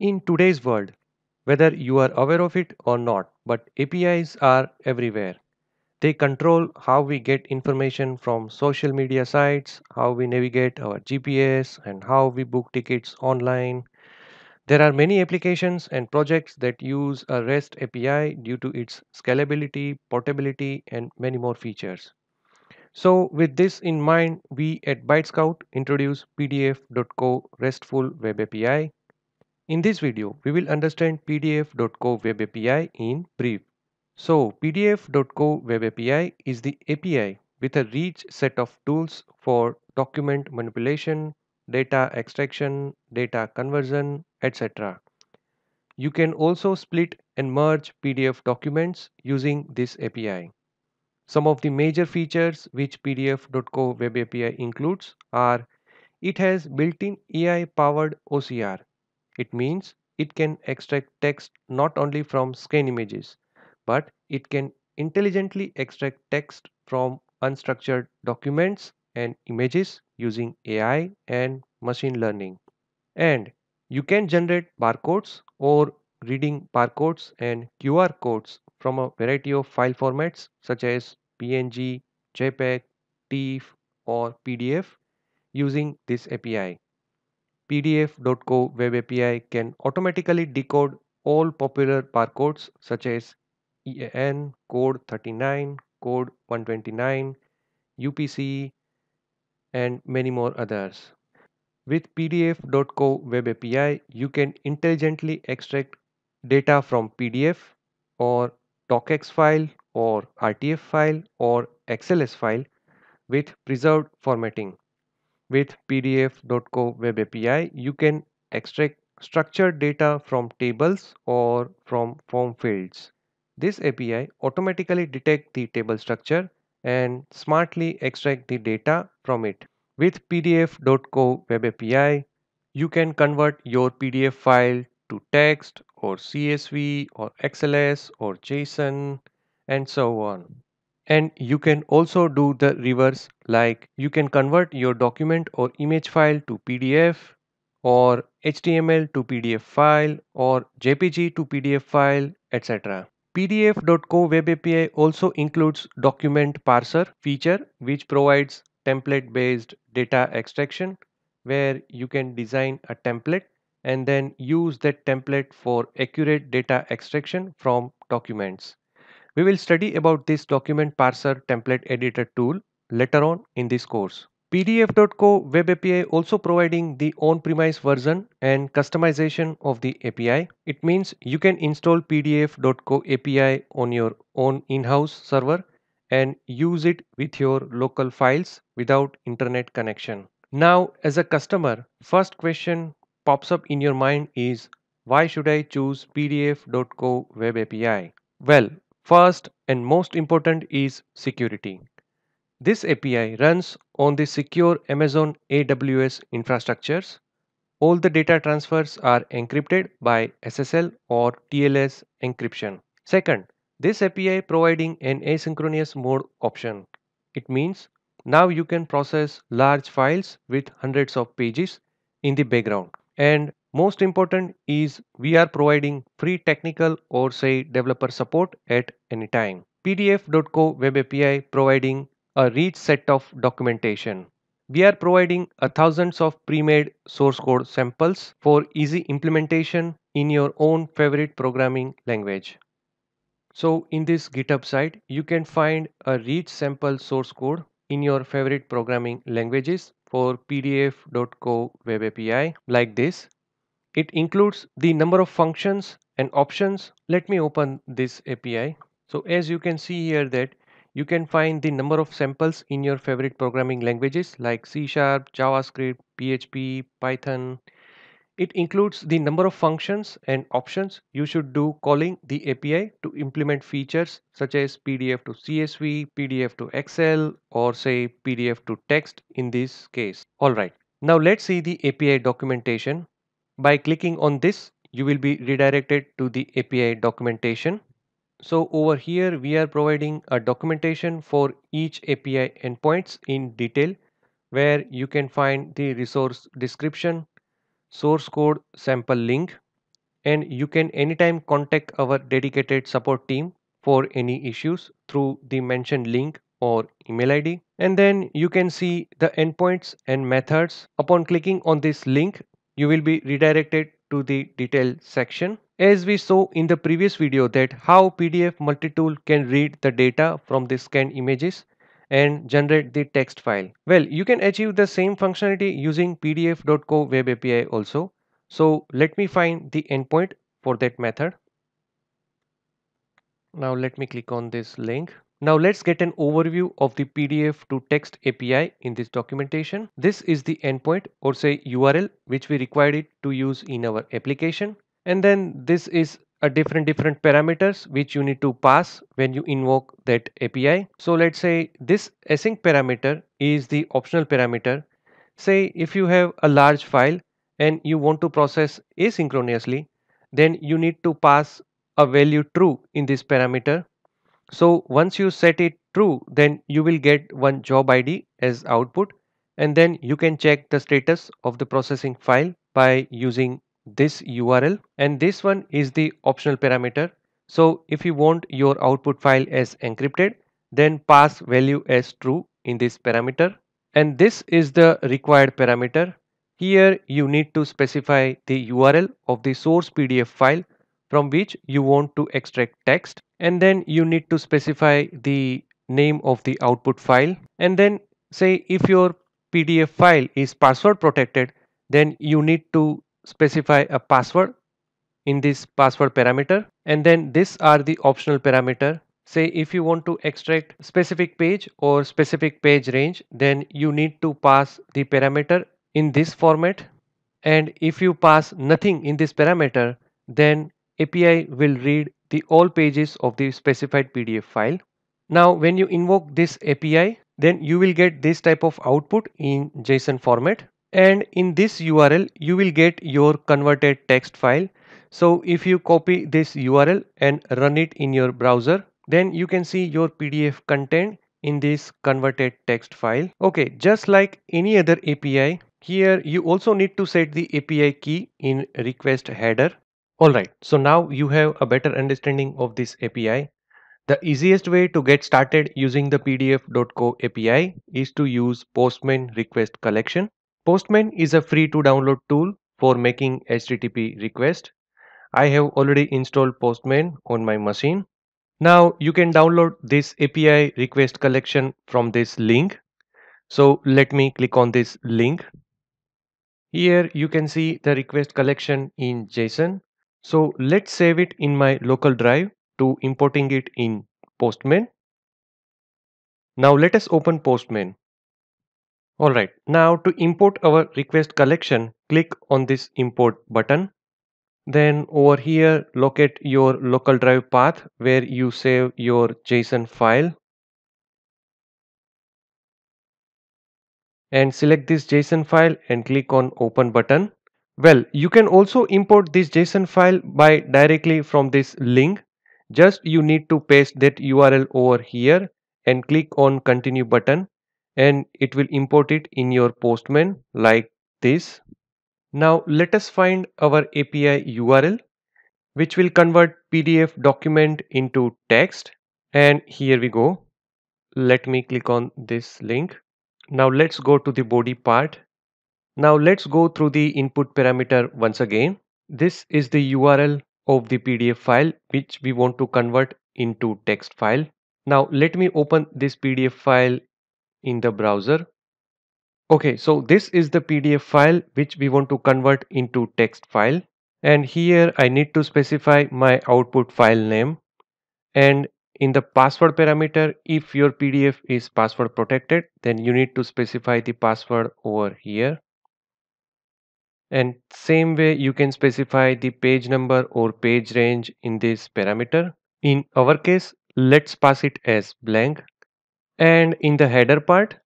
In today's world, whether you are aware of it or not, but APIs are everywhere. They control how we get information from social media sites, how we navigate our GPS, and how we book tickets online. There are many applications and projects that use a REST API due to its scalability, portability, and many more features. So with this in mind, we at ByteScout introduce pdf.co RESTful Web API in this video, we will understand pdf.co web API in brief. So pdf.co web API is the API with a rich set of tools for document manipulation, data extraction, data conversion, etc. You can also split and merge PDF documents using this API. Some of the major features which pdf.co web API includes are it has built-in AI-powered OCR it means it can extract text not only from scan images, but it can intelligently extract text from unstructured documents and images using AI and machine learning. And you can generate barcodes or reading barcodes and QR codes from a variety of file formats such as PNG, JPEG, TIFF, or PDF using this API. PDF.co web API can automatically decode all popular barcodes such as EAN, code 39, code 129, UPC, and many more others. With PDF.co web API, you can intelligently extract data from PDF or docx file or RTF file or XLS file with preserved formatting with pdf.co web API, you can extract structured data from tables or from form fields. This API automatically detects the table structure and smartly extract the data from it. With pdf.co web API, you can convert your PDF file to text or CSV or XLS or JSON and so on and you can also do the reverse like you can convert your document or image file to PDF or HTML to PDF file or JPG to PDF file etc. PDF.co web API also includes document parser feature which provides template based data extraction where you can design a template and then use that template for accurate data extraction from documents. We will study about this document parser template editor tool later on in this course. PDF.co web API also providing the on-premise version and customization of the API. It means you can install PDF.co API on your own in-house server and use it with your local files without internet connection. Now as a customer, first question pops up in your mind is why should I choose PDF.co web API? Well, First and most important is security. This API runs on the secure Amazon AWS infrastructures. All the data transfers are encrypted by SSL or TLS encryption. Second, this API providing an asynchronous mode option. It means now you can process large files with hundreds of pages in the background and most important is we are providing free technical or say developer support at any time. PDF.co web API providing a rich set of documentation. We are providing a thousands of pre-made source code samples for easy implementation in your own favorite programming language. So in this GitHub site, you can find a rich sample source code in your favorite programming languages for pdf.co web API like this it includes the number of functions and options. Let me open this API. So as you can see here that you can find the number of samples in your favorite programming languages like C Sharp, JavaScript, PHP, Python. It includes the number of functions and options you should do calling the API to implement features such as PDF to CSV, PDF to Excel, or say PDF to text in this case. Alright, now let's see the API documentation by clicking on this, you will be redirected to the API documentation. So over here, we are providing a documentation for each API endpoints in detail, where you can find the resource description, source code sample link, and you can anytime contact our dedicated support team for any issues through the mentioned link or email ID. And then you can see the endpoints and methods. Upon clicking on this link, you will be redirected to the detail section. As we saw in the previous video that how PDF multitool can read the data from the scanned images and generate the text file. Well, you can achieve the same functionality using pdf.co web API also. So let me find the endpoint for that method. Now let me click on this link. Now let's get an overview of the PDF to text API in this documentation. This is the endpoint or say URL which we required it to use in our application. And then this is a different different parameters which you need to pass when you invoke that API. So let's say this async parameter is the optional parameter. Say if you have a large file and you want to process asynchronously, then you need to pass a value true in this parameter so once you set it true, then you will get one job ID as output and then you can check the status of the processing file by using this URL and this one is the optional parameter. So if you want your output file as encrypted, then pass value as true in this parameter. And this is the required parameter. Here you need to specify the URL of the source PDF file from which you want to extract text and then you need to specify the name of the output file and then say if your PDF file is password protected then you need to specify a password in this password parameter and then these are the optional parameter say if you want to extract specific page or specific page range then you need to pass the parameter in this format and if you pass nothing in this parameter then API will read the all pages of the specified PDF file. Now when you invoke this API, then you will get this type of output in JSON format. And in this URL, you will get your converted text file. So if you copy this URL and run it in your browser, then you can see your PDF content in this converted text file. Okay, just like any other API, here you also need to set the API key in request header Alright, so now you have a better understanding of this API. The easiest way to get started using the pdf.co API is to use Postman request collection. Postman is a free to download tool for making HTTP request. I have already installed Postman on my machine. Now you can download this API request collection from this link. So let me click on this link. Here you can see the request collection in JSON so let's save it in my local drive to importing it in Postman. Now let us open Postman. Alright, now to import our request collection, click on this import button. Then over here, locate your local drive path where you save your JSON file. And select this JSON file and click on open button. Well, you can also import this JSON file by directly from this link. Just you need to paste that URL over here and click on continue button and it will import it in your postman like this. Now let us find our API URL which will convert PDF document into text and here we go. Let me click on this link. Now let's go to the body part now let's go through the input parameter once again. This is the URL of the PDF file which we want to convert into text file. Now let me open this PDF file in the browser. Okay, so this is the PDF file which we want to convert into text file. And here I need to specify my output file name. And in the password parameter, if your PDF is password protected, then you need to specify the password over here. And same way you can specify the page number or page range in this parameter. In our case, let's pass it as blank. And in the header part,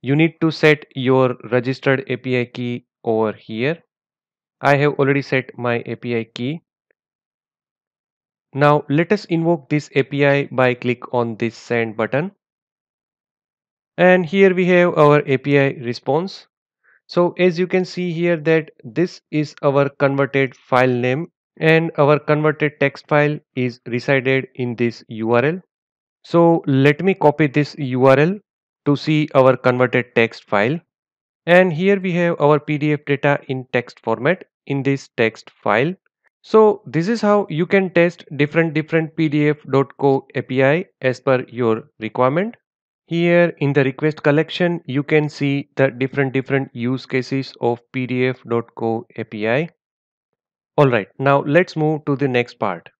you need to set your registered API key over here. I have already set my API key. Now let us invoke this API by click on this send button. And here we have our API response. So as you can see here that this is our converted file name and our converted text file is resided in this URL. So let me copy this URL to see our converted text file. And here we have our PDF data in text format in this text file. So this is how you can test different different pdf.co API as per your requirement. Here in the request collection, you can see the different different use cases of pdf.co API. Alright, now let's move to the next part.